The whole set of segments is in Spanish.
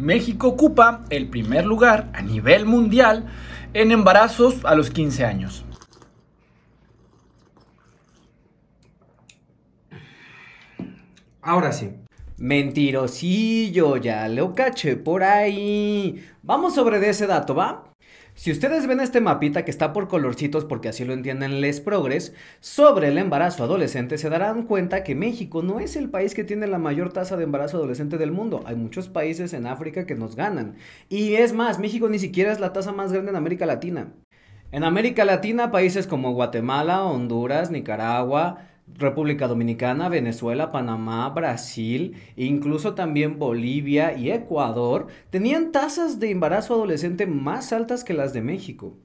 México ocupa el primer lugar a nivel mundial en embarazos a los 15 años. Ahora sí. Mentirosillo, ya lo caché por ahí. Vamos sobre de ese dato, ¿va? Si ustedes ven este mapita que está por colorcitos porque así lo entienden les progres, sobre el embarazo adolescente se darán cuenta que México no es el país que tiene la mayor tasa de embarazo adolescente del mundo. Hay muchos países en África que nos ganan. Y es más, México ni siquiera es la tasa más grande en América Latina. En América Latina, países como Guatemala, Honduras, Nicaragua, República Dominicana, Venezuela, Panamá, Brasil, incluso también Bolivia y Ecuador tenían tasas de embarazo adolescente más altas que las de México.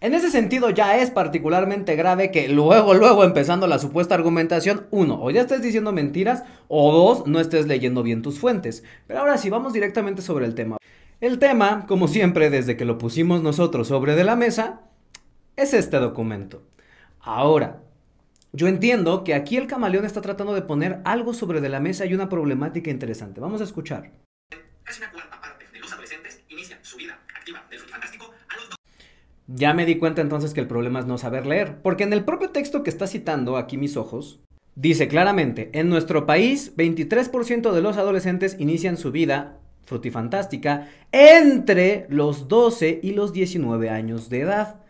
En ese sentido ya es particularmente grave que luego, luego empezando la supuesta argumentación, uno, o ya estés diciendo mentiras, o dos, no estés leyendo bien tus fuentes. Pero ahora sí, vamos directamente sobre el tema. El tema, como siempre, desde que lo pusimos nosotros sobre de la mesa, es este documento. Ahora, yo entiendo que aquí el camaleón está tratando de poner algo sobre de la mesa y una problemática interesante. Vamos a escuchar. Ya me di cuenta entonces que el problema es no saber leer, porque en el propio texto que está citando aquí mis ojos, dice claramente, en nuestro país 23% de los adolescentes inician su vida frutifantástica entre los 12 y los 19 años de edad.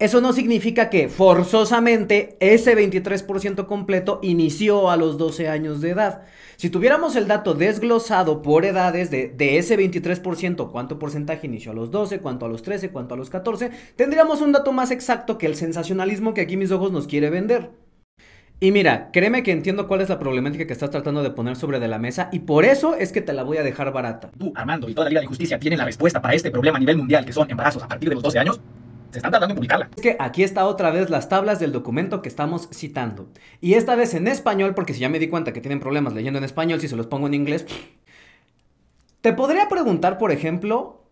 Eso no significa que forzosamente ese 23% completo inició a los 12 años de edad. Si tuviéramos el dato desglosado por edades de, ese 23%, cuánto porcentaje inició a los 12, cuánto a los 13, cuánto a los 14, tendríamos un dato más exacto que el sensacionalismo que aquí mis ojos nos quiere vender. Y mira, créeme que entiendo cuál es la problemática que estás tratando de poner sobre de la mesa y por eso es que te la voy a dejar barata. ¿Tú, Armando y toda la Liga de Justicia tienen la respuesta para este problema a nivel mundial que son embarazos a partir de los 12 años? están Es que aquí está otra vez las tablas del documento que estamos citando. Y esta vez en español, porque si ya me di cuenta que tienen problemas leyendo en español, si se los pongo en inglés. Te podría preguntar, por ejemplo,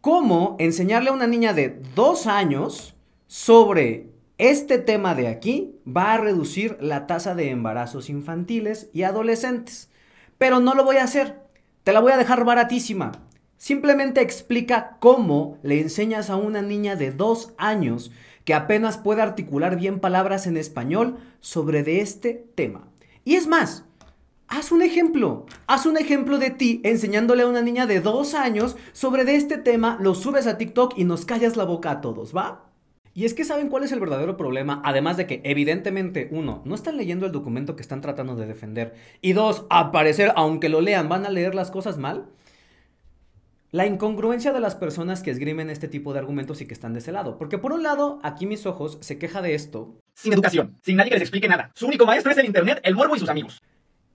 cómo enseñarle a una niña de dos años sobre este tema de aquí va a reducir la tasa de embarazos infantiles y adolescentes. Pero no lo voy a hacer. Te la voy a dejar baratísima. Simplemente explica cómo le enseñas a una niña de dos años que apenas puede articular bien palabras en español sobre de este tema. Y es más, haz un ejemplo, haz un ejemplo de ti enseñándole a una niña de dos años sobre de este tema, lo subes a TikTok y nos callas la boca a todos, ¿va? Y es que saben cuál es el verdadero problema, además de que evidentemente, uno, no están leyendo el documento que están tratando de defender, y dos, aparecer parecer, aunque lo lean, van a leer las cosas mal la incongruencia de las personas que esgrimen este tipo de argumentos y que están de ese lado. Porque por un lado, aquí mis ojos se queja de esto. Sin educación, sin nadie que les explique nada. Su único maestro es el Internet, el morbo y sus amigos.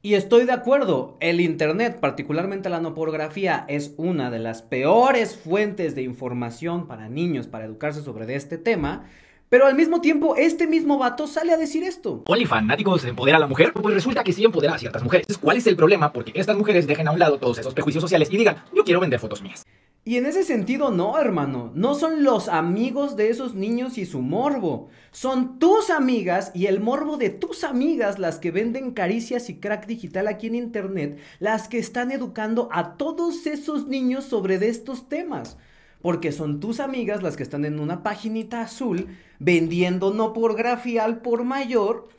Y estoy de acuerdo, el Internet, particularmente la no pornografía, es una de las peores fuentes de información para niños para educarse sobre este tema. Pero al mismo tiempo, este mismo vato sale a decir esto. Oli fanáticos empodera a la mujer. Pues resulta que sí empodera a ciertas mujeres. ¿Cuál es el problema? Porque estas mujeres dejen a un lado todos esos prejuicios sociales y digan, yo quiero vender fotos mías. Y en ese sentido, no, hermano. No son los amigos de esos niños y su morbo. Son tus amigas y el morbo de tus amigas las que venden caricias y crack digital aquí en Internet, las que están educando a todos esos niños sobre de estos temas porque son tus amigas las que están en una paginita azul vendiendo no por grafial por mayor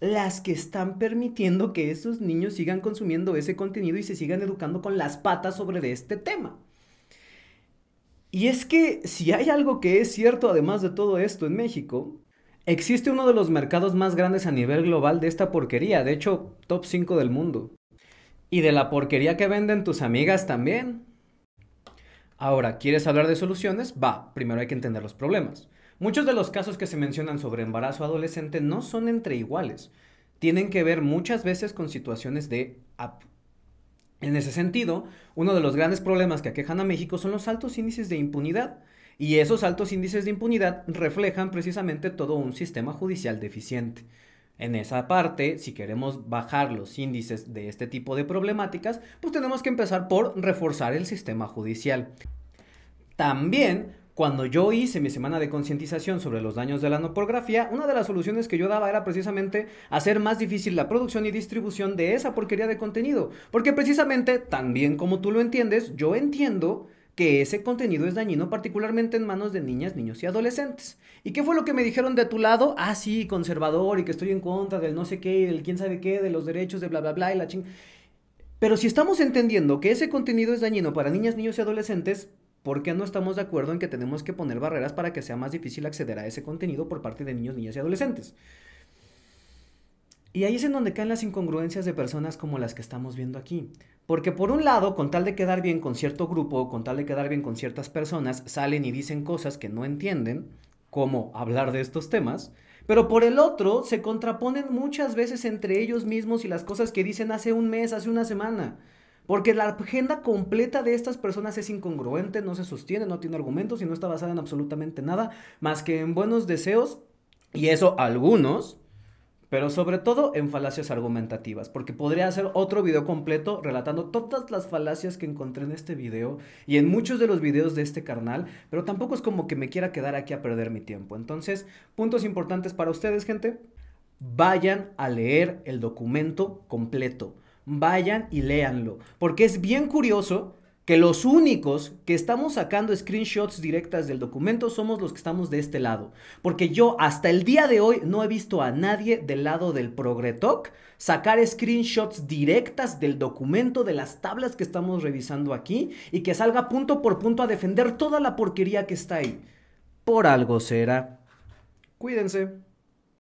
las que están permitiendo que esos niños sigan consumiendo ese contenido y se sigan educando con las patas sobre este tema. Y es que si hay algo que es cierto además de todo esto en México, existe uno de los mercados más grandes a nivel global de esta porquería, de hecho top 5 del mundo. Y de la porquería que venden tus amigas también. Ahora, ¿quieres hablar de soluciones? Va, primero hay que entender los problemas. Muchos de los casos que se mencionan sobre embarazo adolescente no son entre iguales. Tienen que ver muchas veces con situaciones de app. En ese sentido, uno de los grandes problemas que aquejan a México son los altos índices de impunidad. Y esos altos índices de impunidad reflejan precisamente todo un sistema judicial deficiente. En esa parte, si queremos bajar los índices de este tipo de problemáticas, pues tenemos que empezar por reforzar el sistema judicial. También, cuando yo hice mi semana de concientización sobre los daños de la no una de las soluciones que yo daba era precisamente hacer más difícil la producción y distribución de esa porquería de contenido. Porque precisamente, también como tú lo entiendes, yo entiendo que ese contenido es dañino particularmente en manos de niñas, niños y adolescentes. ¿Y qué fue lo que me dijeron de tu lado? Ah, sí, conservador y que estoy en contra del no sé qué, del quién sabe qué, de los derechos, de bla, bla, bla y la ching... Pero si estamos entendiendo que ese contenido es dañino para niñas, niños y adolescentes, ¿por qué no estamos de acuerdo en que tenemos que poner barreras para que sea más difícil acceder a ese contenido por parte de niños, niñas y adolescentes? Y ahí es en donde caen las incongruencias de personas como las que estamos viendo aquí. Porque por un lado, con tal de quedar bien con cierto grupo, con tal de quedar bien con ciertas personas, salen y dicen cosas que no entienden, como hablar de estos temas, pero por el otro se contraponen muchas veces entre ellos mismos y las cosas que dicen hace un mes, hace una semana. Porque la agenda completa de estas personas es incongruente, no se sostiene, no tiene argumentos y no está basada en absolutamente nada más que en buenos deseos. Y eso algunos pero sobre todo en falacias argumentativas, porque podría hacer otro video completo relatando todas las falacias que encontré en este video y en muchos de los videos de este carnal, pero tampoco es como que me quiera quedar aquí a perder mi tiempo. Entonces, puntos importantes para ustedes, gente. Vayan a leer el documento completo. Vayan y léanlo, porque es bien curioso que los únicos que estamos sacando screenshots directas del documento somos los que estamos de este lado. Porque yo hasta el día de hoy no he visto a nadie del lado del Progretoc sacar screenshots directas del documento, de las tablas que estamos revisando aquí y que salga punto por punto a defender toda la porquería que está ahí. Por algo será. Cuídense.